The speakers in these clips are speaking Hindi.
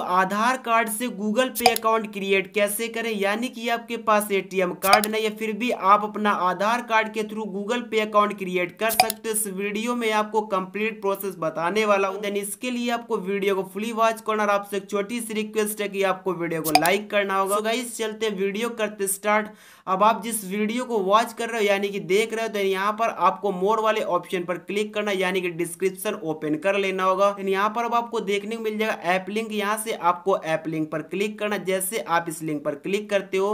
आधार कार्ड से गूगल पे अकाउंट क्रिएट कैसे करें यानी कि आपके पास एटीएम कार्ड नहीं है फिर भी आप अपना आधार कार्ड के through Google Pay account create कर सकते हो इस वीडियो में आपको कंप्लीट प्रोसेस बताने वाला हूं देन इसके लिए आपको वीडियो को फुली वॉच करना और आपसे एक छोटी सी रिक्वेस्ट है कि आपको वीडियो को लाइक करना होगा तो इस चलते वीडियो करते स्टार्ट अब आप जिस वीडियो को वॉच कर रहे हो यानी कि देख रहे हो तो यहाँ पर आपको मोर वाले ऑप्शन पर क्लिक करना यानी कि डिस्क्रिप्शन ओपन कर लेना होगा यहाँ पर अब आपको देखने को मिल जाएगा एप लिंक यहाँ से से आपको ऐप लिंक पर क्लिक करना जैसे आप इस लिंक पर क्लिक करते हो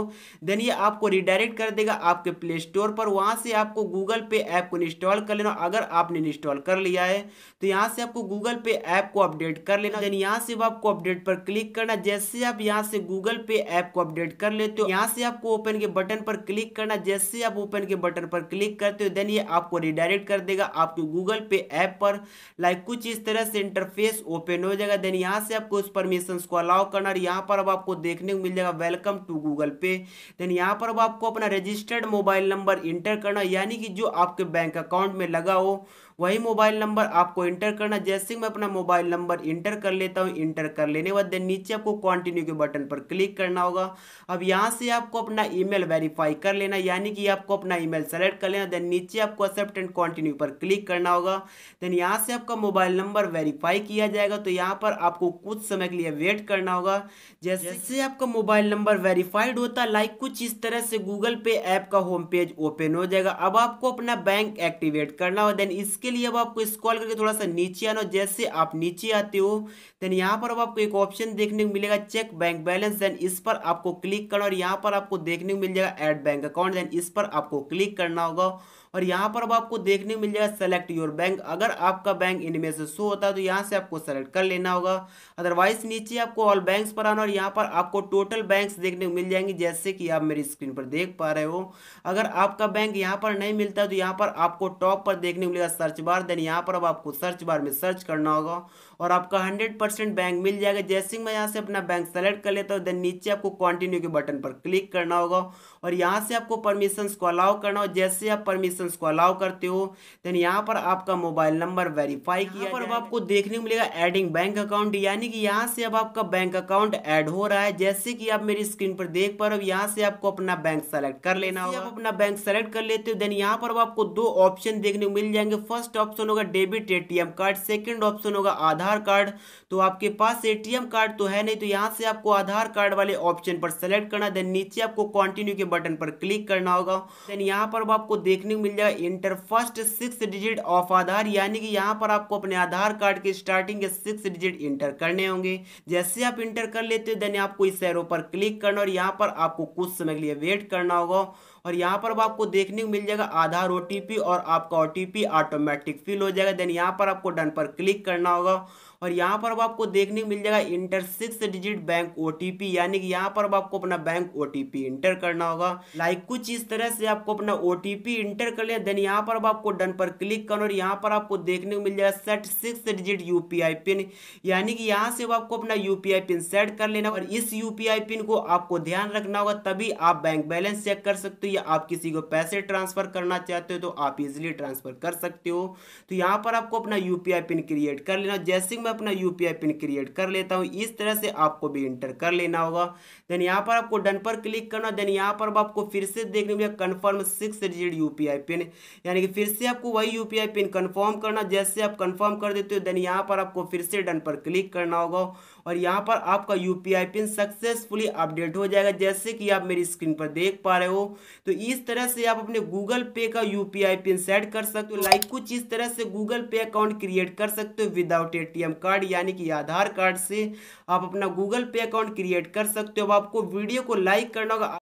देन ये आपको रिडायरेक्ट कर देगा आपके प्ले स्टोर पर वहाँ से आपको गूगल पे ऐप को इंस्टॉल कर लेना अगर आपने इंस्टॉल कर लिया है तो यहाँ से आपको गूगल पे ऐप को अपडेट कर लेना देन यहाँ से आपको अपडेट पर क्लिक करना जैसे आप यहाँ से गूगल पे ऐप को अपडेट कर लेते हो यहाँ से आपको ओपन के बटन पर क्लिक करना जैसे आप ओपन के बटन पर क्लिक करते हो देन ये आपको रिडायरेक्ट कर देगा आपके गूगल पे ऐप पर लाइक कुछ इस तरह से इंटरफेस ओपन हो जाएगा देन यहाँ से आपको उस परमिशन एप्लीकेशन को अलाउ करना और यहाँ पर अब आपको देखने को मिल जाएगा welcome to Google Pay then यहाँ पर अब आपको अपना रजिस्टर्ड मोबाइल नंबर इंटर करना यानी कि जो आपके बैंक अकाउंट में लगा हो वही मोबाइल नंबर आपको इंटर करना जैसे ही मैं अपना मोबाइल नंबर इंटर कर लेता हूँ इंटर कर लेने के बाद देन नीचे आपको कॉन्टिन्यू के बटन पर क्लिक करना होगा अब यहाँ से आपको अपना ईमेल वेरीफाई कर लेना यानी कि आपको अपना ईमेल सेलेक्ट कर लेना देन नीचे आपको एक्सेप्ट एंड कॉन्टिन्यू पर क्लिक करना होगा देन यहाँ से आपका मोबाइल नंबर वेरीफाई किया जाएगा तो यहाँ पर आपको कुछ समय के लिए वेट करना होगा जैसे आपका मोबाइल नंबर वेरीफाइड होता है लाइक कुछ इस तरह से गूगल पे ऐप का होम पेज ओपन हो जाएगा अब आपको अपना बैंक एक्टिवेट करना होगा देन इसके इसके लिए अब आपको स्क्रॉल करके थोड़ा सा नीचे आना जैसे आप नीचे आते हो देन यहाँ पर अब आपको एक ऑप्शन देखने को मिलेगा चेक बैंक बैलेंस देन इस पर आपको क्लिक करना और यहाँ पर आपको देखने को मिल जाएगा एड बैंक अकाउंट देन इस पर आपको क्लिक करना होगा और यहाँ पर अब आपको देखने को मिल जाएगा सेलेक्ट योर बैंक अगर आपका बैंक इनमें से शो होता है तो यहाँ से आपको सेलेक्ट कर लेना होगा अदरवाइज नीचे आपको ऑल बैंक्स पर आना और यहाँ पर आपको टोटल बैंक्स देखने को मिल जाएंगे जैसे कि आप मेरी स्क्रीन पर देख पा रहे हो अगर आपका बैंक यहाँ पर नहीं मिलता तो यहाँ पर आपको टॉप पर देखने को मिलेगा सर्च बार देन यहाँ पर अब आपको सर्च बार में सर्च करना होगा और आपका हंड्रेड परसेंट बैंक मिल जाएगा जैसे ही मैं यहाँ से अपना बैंक सेलेक्ट कर लेता हूँ देन नीचे आपको कॉन्टिन्यू के बटन पर क्लिक करना होगा और यहाँ से आपको परमिशन को अलाउ करना हो जैसे आप परमिशन ऑप्शन को अलाउ करते हो देन यहाँ पर आपका मोबाइल नंबर वेरीफाई किया पर अब आपको देखने को मिलेगा एडिंग बैंक अकाउंट यानी कि यहाँ से अब आपका बैंक अकाउंट ऐड हो रहा है जैसे कि आप मेरी स्क्रीन पर देख पा रहे हो यहाँ से आपको अपना बैंक सेलेक्ट कर लेना होगा आप अपना बैंक सेलेक्ट कर लेते हो देन यहाँ पर आपको दो ऑप्शन देखने को मिल जाएंगे फर्स्ट ऑप्शन होगा debit a card second option होगा आधार कार्ड तो आपके पास ए कार्ड तो है नहीं तो यहाँ से आपको आधार कार्ड वाले ऑप्शन पर सेलेक्ट करना देन नीचे आपको कंटिन्यू के बटन पर क्लिक करना होगा देन यहाँ पर आपको देखने को मिल मिल जाएगा enter first six digit of Aadhaar यानी कि यहाँ पर आपको अपने आधार कार्ड के स्टार्टिंग के सिक्स डिजिट इंटर करने होंगे जैसे आप इंटर कर लेते हो देन आपको इस एरो पर क्लिक करना और यहाँ पर आपको कुछ समय के लिए वेट करना होगा और यहाँ पर आपको देखने को मिल जाएगा आधार ओ और आपका ओ ऑटोमेटिक फिल हो जाएगा देन यहाँ पर आपको डन पर क्लिक करना होगा और यहाँ पर आपको देखने को मिल जाएगा इंटर सिक्स डिजिट बैंक ओ यानी कि यहाँ पर आपको अपना बैंक ओ इंटर करना होगा लाइक कुछ इस तरह से आपको अपना ओ इंटर कर लिया देन यहाँ पर आपको डन पर क्लिक करना और यहाँ पर आपको देखने को मिल जाएगा set six digit U PIN यानी कि यहाँ से आपको अपना यू पिन सेट कर लेना और इस यू पिन को आपको ध्यान रखना होगा तभी आप बैंक बैलेंस चेक कर सकते हो या आप किसी को पैसे ट्रांसफ़र करना चाहते हो तो आप इजिली ट्रांसफ़र कर सकते हो तो यहाँ पर आपको अपना यू पिन क्रिएट कर लेना जैसे मैं अपना यू पिन क्रिएट कर लेता हूँ इस तरह से आपको भी इंटर कर लेना होगा देन यहाँ पर आपको डन पर क्लिक करना देन यहाँ पर आपको फिर से देखने में confirm six digit U PIN यानी कि फिर से आपको वही यू पिन कन्फर्म करना जैसे आप कन्फर्म कर देते हो देन यहाँ पर आपको फिर से डन पर क्लिक करना होगा और यहाँ पर आपका यू पिन सक्सेसफुली अपडेट हो जाएगा जैसे कि आप मेरी स्क्रीन पर देख पा रहे हो तो इस तरह से आप अपने गूगल पे का यू पिन सेट कर सकते हो लाइक कुछ इस तरह से गूगल पे अकाउंट क्रिएट कर सकते हो विदाउट एम कार्ड यानी कि आधार कार्ड से आप अपना गूगल पे अकाउंट क्रिएट कर सकते हो अब आपको वीडियो को लाइक करना होगा